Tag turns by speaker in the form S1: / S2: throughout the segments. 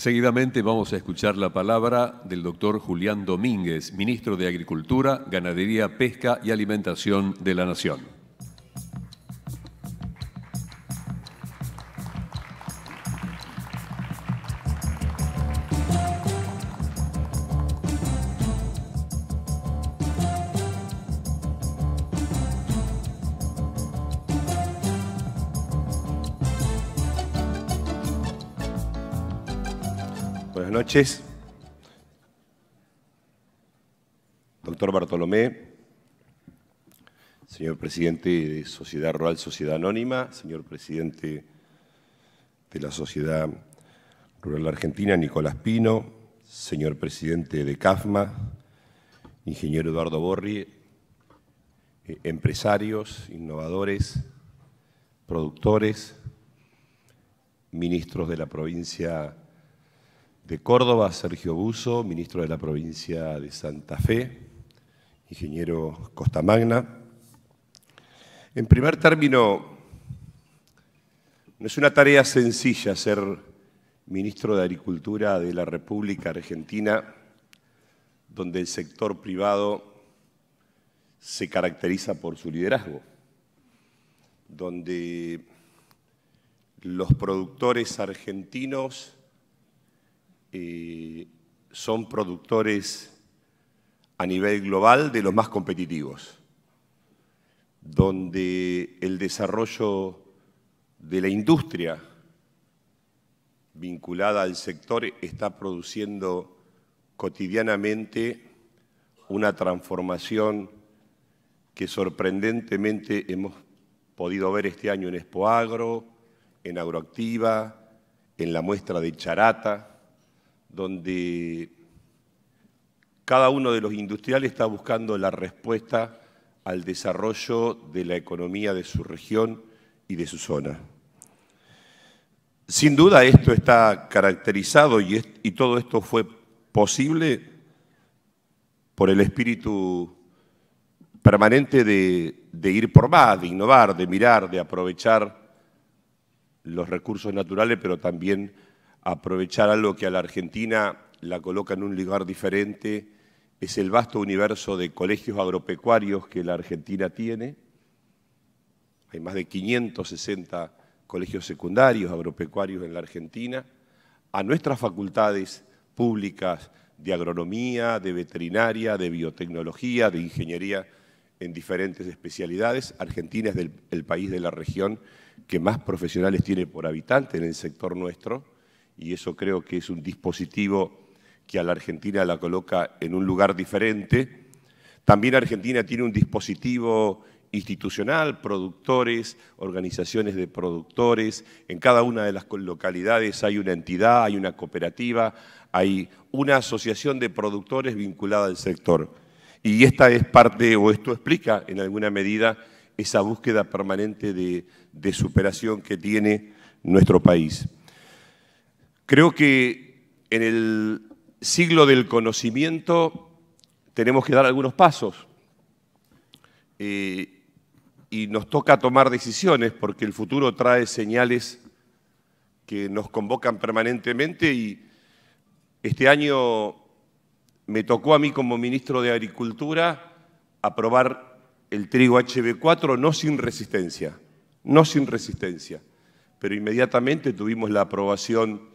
S1: Seguidamente vamos a escuchar la palabra del doctor Julián Domínguez, ministro de Agricultura, Ganadería, Pesca y Alimentación de la Nación. Buenas noches. Doctor Bartolomé, señor presidente de Sociedad Rural Sociedad Anónima, señor presidente de la Sociedad Rural Argentina, Nicolás Pino, señor presidente de CAFMA, ingeniero Eduardo Borri, eh, empresarios, innovadores, productores, ministros de la provincia de de Córdoba, Sergio Buso, ministro de la provincia de Santa Fe, ingeniero Costa Magna. En primer término, no es una tarea sencilla ser ministro de Agricultura de la República Argentina, donde el sector privado se caracteriza por su liderazgo, donde los productores argentinos son productores a nivel global de los más competitivos, donde el desarrollo de la industria vinculada al sector está produciendo cotidianamente una transformación que sorprendentemente hemos podido ver este año en Expoagro, en Agroactiva, en la muestra de Charata, donde cada uno de los industriales está buscando la respuesta al desarrollo de la economía de su región y de su zona. Sin duda esto está caracterizado y, todo esto fue posible por el espíritu permanente de, ir por más, de innovar, de mirar, de aprovechar los recursos naturales, pero también aprovechar algo que a la Argentina la coloca en un lugar diferente, es el vasto universo de colegios agropecuarios que la Argentina tiene. Hay más de 560 colegios secundarios agropecuarios en la Argentina. A nuestras facultades públicas de agronomía, de veterinaria, de biotecnología, de ingeniería en diferentes especialidades. Argentina es el país de la región que más profesionales tiene por habitante en el sector nuestro y eso creo que es un dispositivo que a la Argentina la coloca en un lugar diferente. También Argentina tiene un dispositivo institucional, productores, organizaciones de productores. En cada una de las localidades hay una entidad, hay una cooperativa, hay una asociación de productores vinculada al sector. Y esta es parte, o esto explica en alguna medida, esa búsqueda permanente de, de superación que tiene nuestro país. Creo que en el siglo del conocimiento tenemos que dar algunos pasos eh, y nos toca tomar decisiones porque el futuro trae señales que nos convocan permanentemente y este año me tocó a mí como ministro de Agricultura aprobar el trigo HB4 no sin resistencia, no sin resistencia, pero inmediatamente tuvimos la aprobación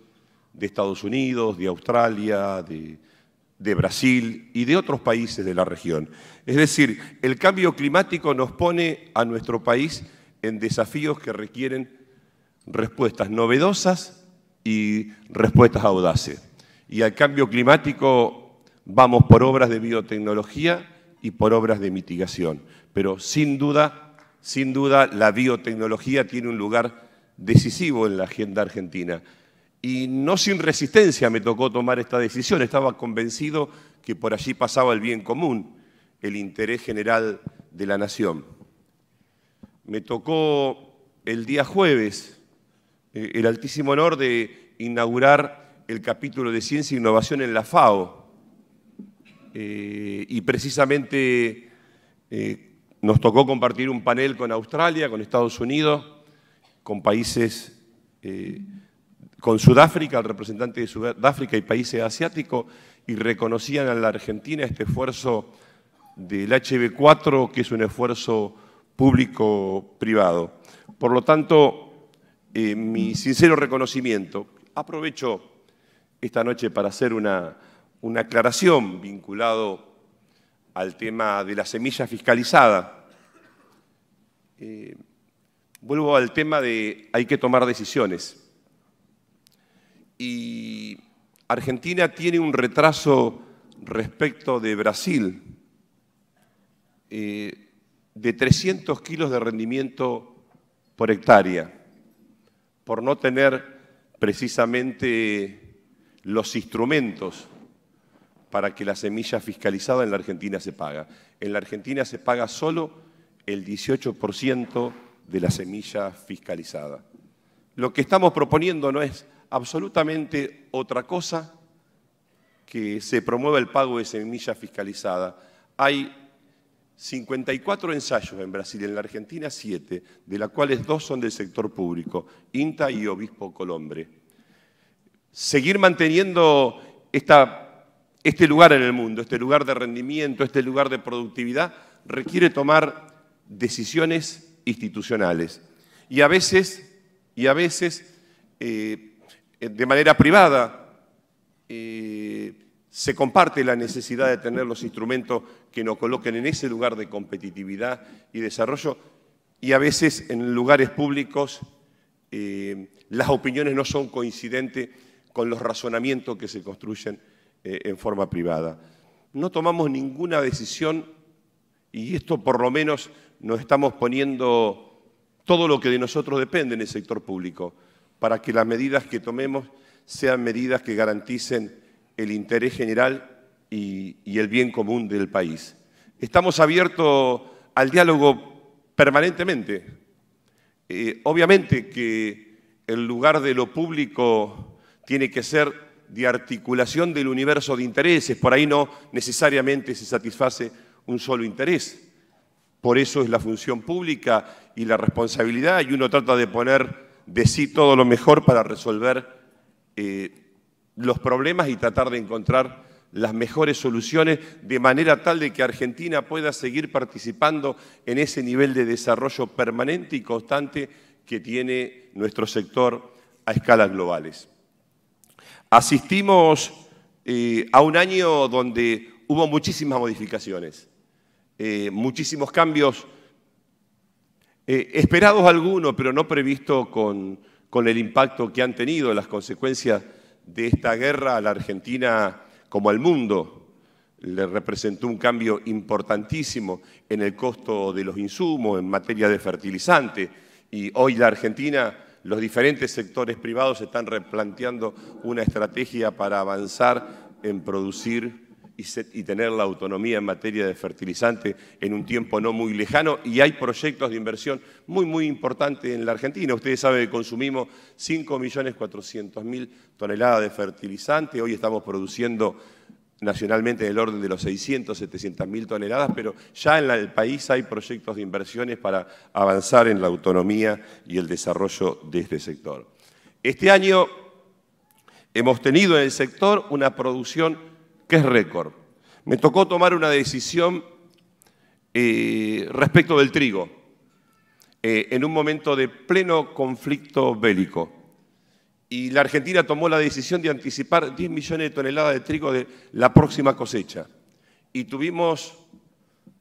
S1: de Estados Unidos, de Australia, de, Brasil y de otros países de la región. Es decir, el cambio climático nos pone a nuestro país en desafíos que requieren respuestas novedosas y respuestas audaces. Y al cambio climático vamos por obras de biotecnología y por obras de mitigación. Pero sin duda, sin duda, la biotecnología tiene un lugar decisivo en la agenda argentina y no sin resistencia me tocó tomar esta decisión. Estaba convencido que por allí pasaba el bien común, el interés general de la nación. Me tocó el día jueves eh, el altísimo honor de inaugurar el capítulo de Ciencia e Innovación en la FAO. Eh, y precisamente eh, nos tocó compartir un panel con Australia, con Estados Unidos, con países con Sudáfrica, el representante de Sudáfrica y países asiáticos, y reconocían a la Argentina este esfuerzo del HB4, que es un esfuerzo público-privado. Por lo tanto, eh, mi sincero reconocimiento. Aprovecho esta noche para hacer una, aclaración vinculado al tema de la semilla fiscalizada. Eh, vuelvo al tema de hay que tomar decisiones y Argentina tiene un retraso respecto de Brasil eh, de 300 kilos de rendimiento por hectárea, por no tener precisamente los instrumentos para que la semilla fiscalizada en la Argentina se paga. En la Argentina se paga solo el 18% de la semilla fiscalizada. Lo que estamos proponiendo no es absolutamente otra cosa que se promueva el pago de semilla fiscalizada. Hay 54 ensayos en Brasil, en la Argentina 7, de las cuales dos son del sector público, INTA y Obispo Colombre. Seguir manteniendo este lugar en el mundo, este lugar de rendimiento, este lugar de productividad, requiere tomar decisiones institucionales. Y a veces y a veces eh, eh, de manera privada eh, se comparte la necesidad de tener los instrumentos que nos coloquen en ese lugar de competitividad y desarrollo y a veces en lugares públicos las opiniones no son coincidentes con los razonamientos que se construyen en forma privada. No tomamos ninguna decisión y esto por lo menos nos estamos poniendo todo lo que de nosotros depende en el sector público, para que las medidas que tomemos sean medidas que garanticen el interés general y, el bien común del país. Estamos abiertos al diálogo permanentemente. Eh, obviamente que el lugar de lo público tiene que ser de articulación del universo de intereses, por ahí no necesariamente se satisface un solo interés. Por eso es la función pública y la responsabilidad y uno trata de poner de sí todo lo mejor para resolver eh, los problemas y tratar de encontrar las mejores soluciones de manera tal de que Argentina pueda seguir participando en ese nivel de desarrollo permanente y constante que tiene nuestro sector a escalas globales. Asistimos eh, a un año donde hubo muchísimas modificaciones, eh, muchísimos cambios eh, esperados algunos, pero no previsto con, el impacto que han tenido las consecuencias de esta guerra a la Argentina como al mundo le representó un cambio importantísimo en el costo de los insumos, en materia de fertilizante. Y hoy la Argentina, los diferentes sectores privados están replanteando una estrategia para avanzar en producir y, tener la autonomía en materia de fertilizante en un tiempo no muy lejano y hay proyectos de inversión muy, muy importantes en la Argentina. Ustedes saben que consumimos 5.400.000 toneladas de fertilizante, hoy estamos produciendo nacionalmente en el orden de los 600, 700.000 toneladas, pero ya en el país hay proyectos de inversiones para avanzar en la autonomía y el desarrollo de este sector. Este año hemos tenido en el sector una producción ¿Qué es récord. Me tocó tomar una decisión eh, respecto del trigo, eh, en un momento de pleno conflicto bélico. Y la Argentina tomó la decisión de anticipar 10 millones de toneladas de trigo de la próxima cosecha. Y tuvimos,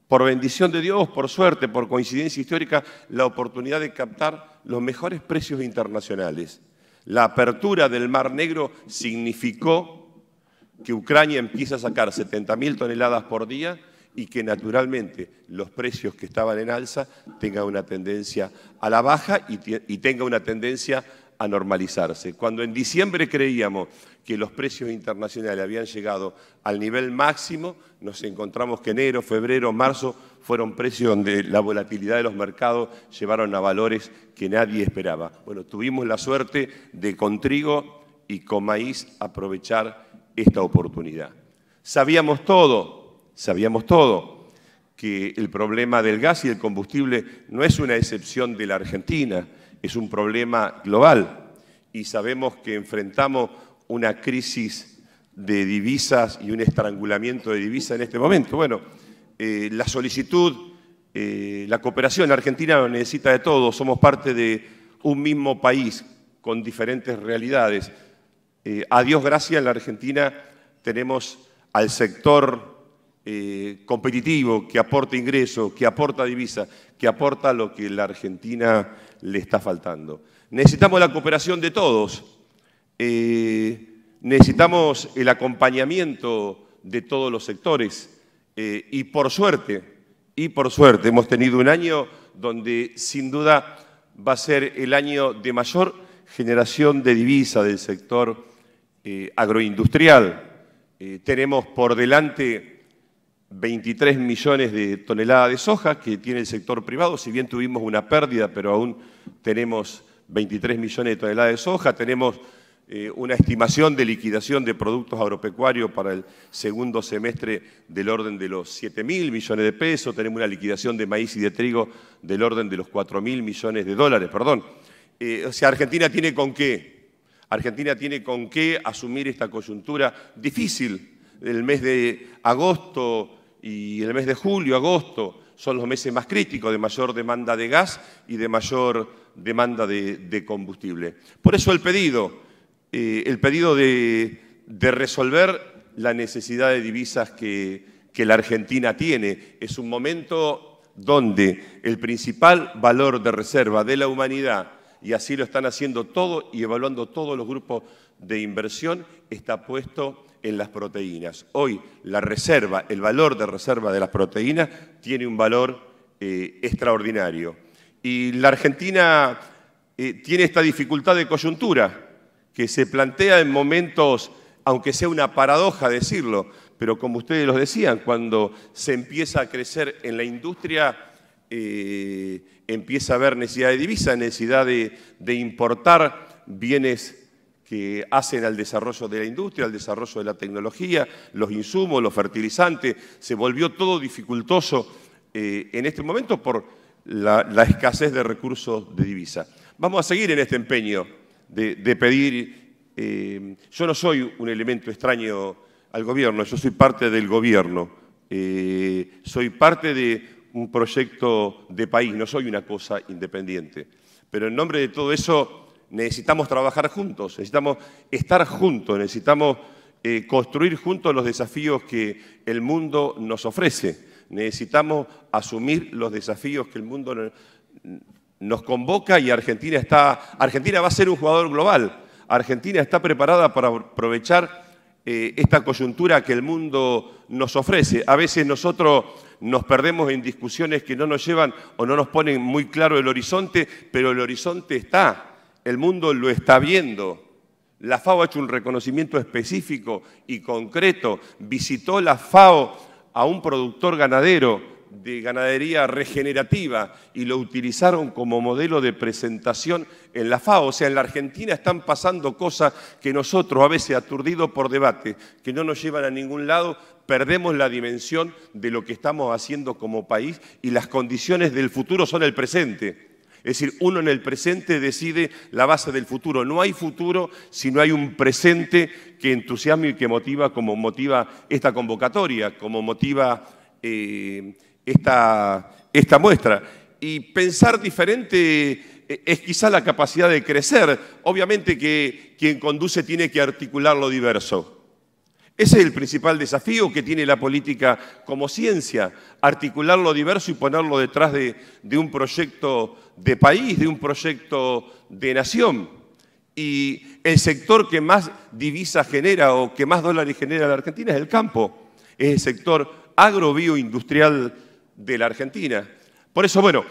S1: por bendición de Dios, por suerte, por coincidencia histórica, la oportunidad de captar los mejores precios internacionales. La apertura del Mar Negro significó que Ucrania empiece a sacar 70.000 toneladas por día y que naturalmente los precios que estaban en alza tengan una tendencia a la baja y, y tenga una tendencia a normalizarse. Cuando en diciembre creíamos que los precios internacionales habían llegado al nivel máximo, nos encontramos que enero, febrero, marzo fueron precios donde la volatilidad de los mercados llevaron a valores que nadie esperaba. Bueno, tuvimos la suerte de con trigo y con maíz aprovechar esta oportunidad. Sabíamos todo, sabíamos todo, que el problema del gas y el combustible no es una excepción de la Argentina, es un problema global y sabemos que enfrentamos una crisis de divisas y un estrangulamiento de divisas en este momento. Bueno, eh, la solicitud, eh, la cooperación argentina necesita de todo, somos parte de un mismo país con diferentes realidades, eh, a Dios gracias, en la Argentina tenemos al sector eh, competitivo que aporta ingresos, que aporta divisa, que aporta lo que la Argentina le está faltando. Necesitamos la cooperación de todos, eh, necesitamos el acompañamiento de todos los sectores y por suerte, y por suerte hemos tenido un año donde sin duda va a ser el año de mayor generación de divisa del sector eh, agroindustrial. Eh, tenemos por delante 23 millones de toneladas de soja que tiene el sector privado, si bien tuvimos una pérdida, pero aún tenemos 23 millones de toneladas de soja, tenemos eh, una estimación de liquidación de productos agropecuarios para el segundo semestre del orden de los 7 mil millones de pesos, tenemos una liquidación de maíz y de trigo del orden de los 4 mil millones de dólares, perdón. o sea, Argentina tiene con qué Argentina tiene con qué asumir esta coyuntura difícil. El mes de agosto y el mes de julio, agosto, son los meses más críticos de mayor demanda de gas y de mayor demanda de, combustible. Por eso el pedido, eh, el pedido de, resolver la necesidad de divisas que la Argentina tiene. Es un momento donde el principal valor de reserva de la humanidad y así lo están haciendo todo y evaluando todos los grupos de inversión, está puesto en las proteínas. Hoy la reserva, el valor de reserva de las proteínas tiene un valor eh, extraordinario. Y la Argentina eh, tiene esta dificultad de coyuntura que se plantea en momentos, aunque sea una paradoja decirlo, pero como ustedes lo decían, cuando se empieza a crecer en la industria, eh, empieza a haber necesidad de divisa, necesidad de, importar bienes que hacen al desarrollo de la industria, al desarrollo de la tecnología, los insumos, los fertilizantes, se volvió todo dificultoso eh, en este momento por la, escasez de recursos de divisa. Vamos a seguir en este empeño de, pedir, eh, yo no soy un elemento extraño al gobierno, yo soy parte del gobierno, soy parte de, un proyecto de país, no soy una cosa independiente. Pero en nombre de todo eso necesitamos trabajar juntos, necesitamos estar juntos, necesitamos eh, construir juntos los desafíos que el mundo nos ofrece, necesitamos asumir los desafíos que el mundo nos convoca y Argentina está, Argentina va a ser un jugador global. Argentina está preparada para aprovechar eh, esta coyuntura que el mundo nos ofrece. A veces nosotros nos perdemos en discusiones que no nos llevan o no nos ponen muy claro el horizonte, pero el horizonte está, el mundo lo está viendo. La FAO ha hecho un reconocimiento específico y concreto, visitó la FAO a un productor ganadero de ganadería regenerativa y lo utilizaron como modelo de presentación en la FAO. O sea, en la Argentina están pasando cosas que nosotros, a veces aturdidos por debate, que no nos llevan a ningún lado, perdemos la dimensión de lo que estamos haciendo como país y las condiciones del futuro son el presente. Es decir, uno en el presente decide la base del futuro. No hay futuro si no hay un presente que entusiasma y que motiva como motiva esta convocatoria, como motiva eh, esta, muestra. Y pensar diferente eh, es quizá la capacidad de crecer. Obviamente que quien conduce tiene que articular lo diverso. Ese es el principal desafío que tiene la política como ciencia, articular lo diverso y ponerlo detrás de, un proyecto de país, de un proyecto de nación. Y el sector que más divisas genera o que más dólares genera la Argentina es el campo, es el sector agrobioindustrial de la Argentina. Por eso, bueno,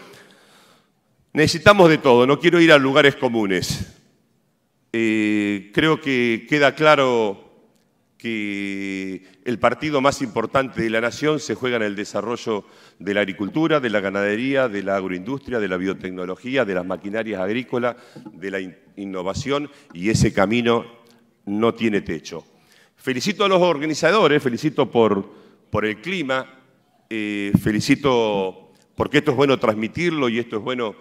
S1: necesitamos de todo, no quiero ir a lugares comunes. Eh, creo que queda claro que el partido más importante de la nación se juega en el desarrollo de la agricultura, de la ganadería, de la agroindustria, de la biotecnología, de las maquinarias agrícolas, de la innovación y ese camino no tiene techo. Felicito a los organizadores, felicito por, por el clima, eh, felicito porque esto es bueno transmitirlo y esto es bueno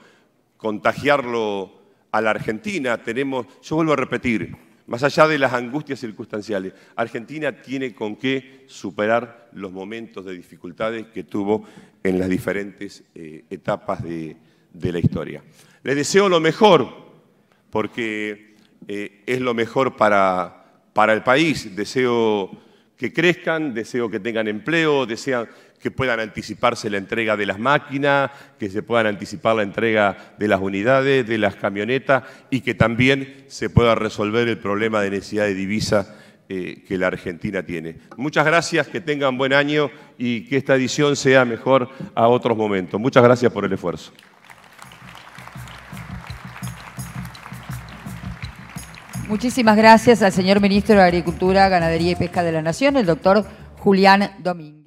S1: contagiarlo a la Argentina. Tenemos, yo vuelvo a repetir, más allá de las angustias circunstanciales, Argentina tiene con qué superar los momentos de dificultades que tuvo en las diferentes eh, etapas de, la historia. Les deseo lo mejor, porque eh, es lo mejor para, para el país. Deseo que crezcan, deseo que tengan empleo, deseo que puedan anticiparse la entrega de las máquinas, que se puedan anticipar la entrega de las unidades, de las camionetas y que también se pueda resolver el problema de necesidad de divisa eh, que la Argentina tiene. Muchas gracias, que tengan buen año y que esta edición sea mejor a otros momentos. Muchas gracias por el esfuerzo. Muchísimas gracias al señor ministro de Agricultura, Ganadería y Pesca de la Nación, el doctor Julián Domínguez.